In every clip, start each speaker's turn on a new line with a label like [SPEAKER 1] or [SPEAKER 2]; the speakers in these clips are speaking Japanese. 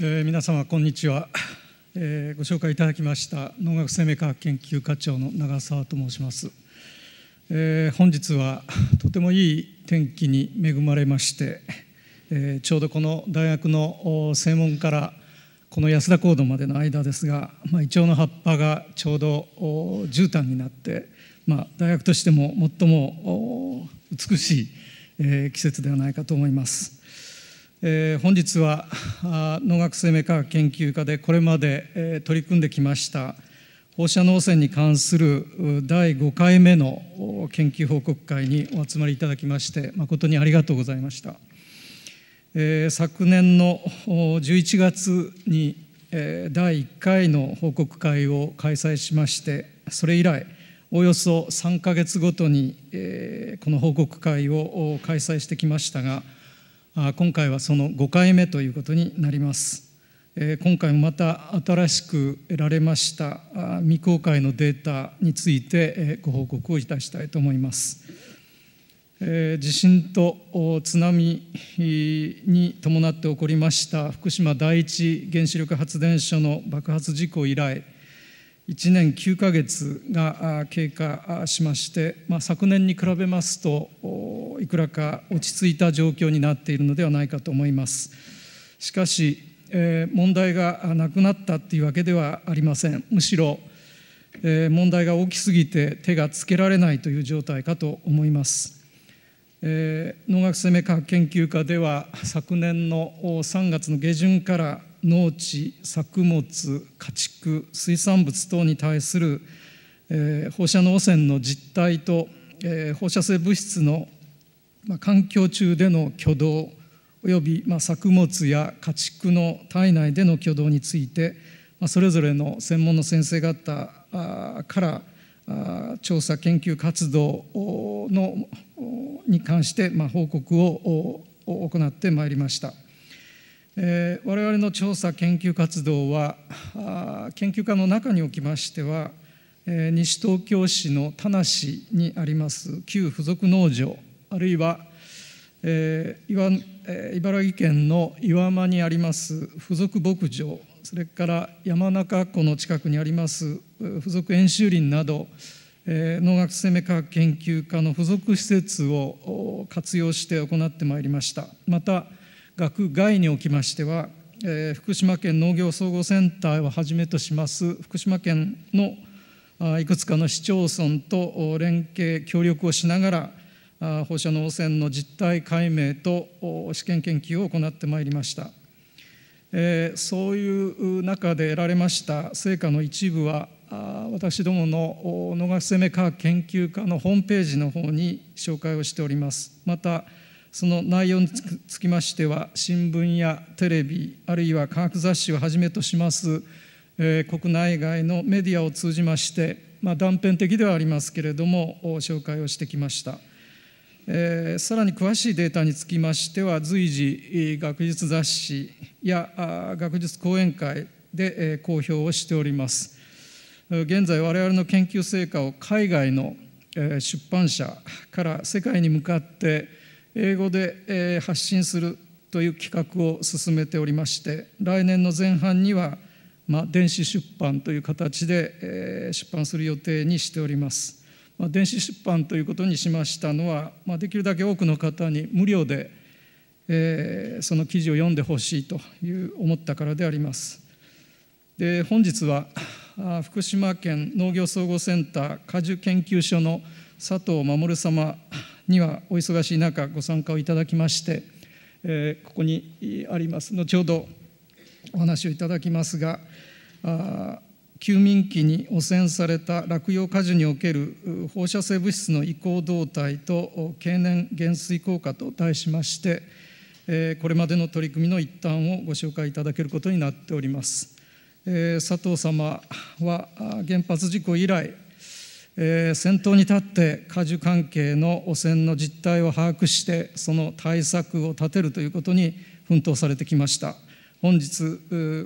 [SPEAKER 1] えー、皆様こんにちは、えー、ご紹介いただきました農学生命科学研究課長の長澤と申します、えー、本日はとてもいい天気に恵まれまして、えちょうどこの大学の正門からこの安田講堂までの間ですが、まあ、イチョウの葉っぱがちょうど絨毯になって、まあ、大学としても最も美しい、え季節ではないかと思います。えー、本日は農学生命科学研究科でこれまで、えー、取り組んできました放射能汚染に関する第5回目の研究報告会にお集まりいただきまして誠にありがとうございました、えー、昨年の11月に、えー、第1回の報告会を開催しましてそれ以来およそ3か月ごとに、えー、この報告会を開催してきましたが今回はその5回目ということになります。今回もまた新しく得られました未公開のデータについてご報告をいたしたいと思います。地震と津波に伴って起こりました福島第一原子力発電所の爆発事故以来1年9ヶ月が経過しまして、まあ、昨年に比べますといくらか落ち着いた状況になっているのではないかと思います。しかし、えー、問題がなくなったというわけではありませんむしろ、えー、問題が大きすぎて手がつけられないという状態かと思います。えー、農学生命科学研究科では昨年の3月の下旬から農地作物家畜水産物等に対する、えー、放射能汚染の実態と、えー、放射性物質の、まあ、環境中での挙動および、まあ、作物や家畜の体内での挙動について、まあ、それぞれの専門の先生方あからあ調査研究活動のに関して、まあ、報告を行ってまいりました。えー、我々の調査研究活動は研究家の中におきましては、えー、西東京市の田無にあります旧附属農場あるいは、えーえー、茨城県の岩間にあります附属牧場それから山中湖の近くにあります附属演習林など、えー、農学生命科学研究科の附属施設を活用して行ってまいりました。また学外におきましては、えー、福島県農業総合センターをはじめとします福島県のいくつかの市町村と連携協力をしながら放射能汚染の実態解明と試験研究を行ってまいりました、えー、そういう中で得られました成果の一部は私どもの野川生命科学研究科のホームページの方に紹介をしておりますまたその内容につきましては新聞やテレビあるいは科学雑誌をはじめとします、えー、国内外のメディアを通じまして、まあ、断片的ではありますけれども紹介をしてきました、えー、さらに詳しいデータにつきましては随時学術雑誌や学術講演会で、えー、公表をしております現在我々の研究成果を海外の出版社から世界に向かって英語で発信するという企画を進めておりまして来年の前半には、まあ、電子出版という形で出版する予定にしております。まあ、電子出版ということにしましたのは、まあ、できるだけ多くの方に無料で、えー、その記事を読んでほしいという思ったからであります。で本日は福島県農業総合センター果樹研究所の佐藤守様にはお忙しい中ご参加をいただきまして、えー、ここにあります後ほどお話をいただきますが休眠期に汚染された落葉果樹における放射性物質の移行動態と経年減衰効果と題しましてこれまでの取り組みの一端をご紹介いただけることになっております。佐藤様は原発事故以来えー、先頭に立って果樹関係の汚染の実態を把握してその対策を立てるということに奮闘されてきました本日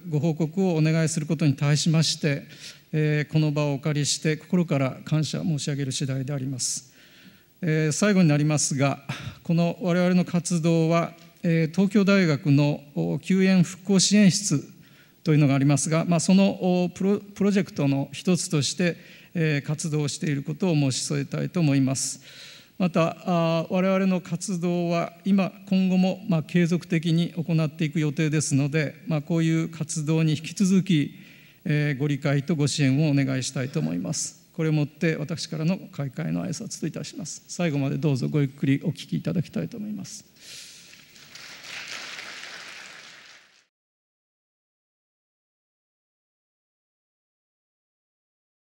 [SPEAKER 1] ご報告をお願いすることに対しまして、えー、この場をお借りして心から感謝申し上げる次第であります、えー、最後になりますがこの我々の活動は、え東京大学の救援復興支援室というのがありますが、まあ、そのプロジェクトの一つとして活動していることを申し添えたいと思います。また我々の活動は今今後もま継続的に行っていく予定ですので、まこういう活動に引き続き、えご理解とご支援をお願いしたいと思います。これをもって私からの開会の挨拶といたします。最後までどうぞごゆっくりお聞きいただきたいと思います。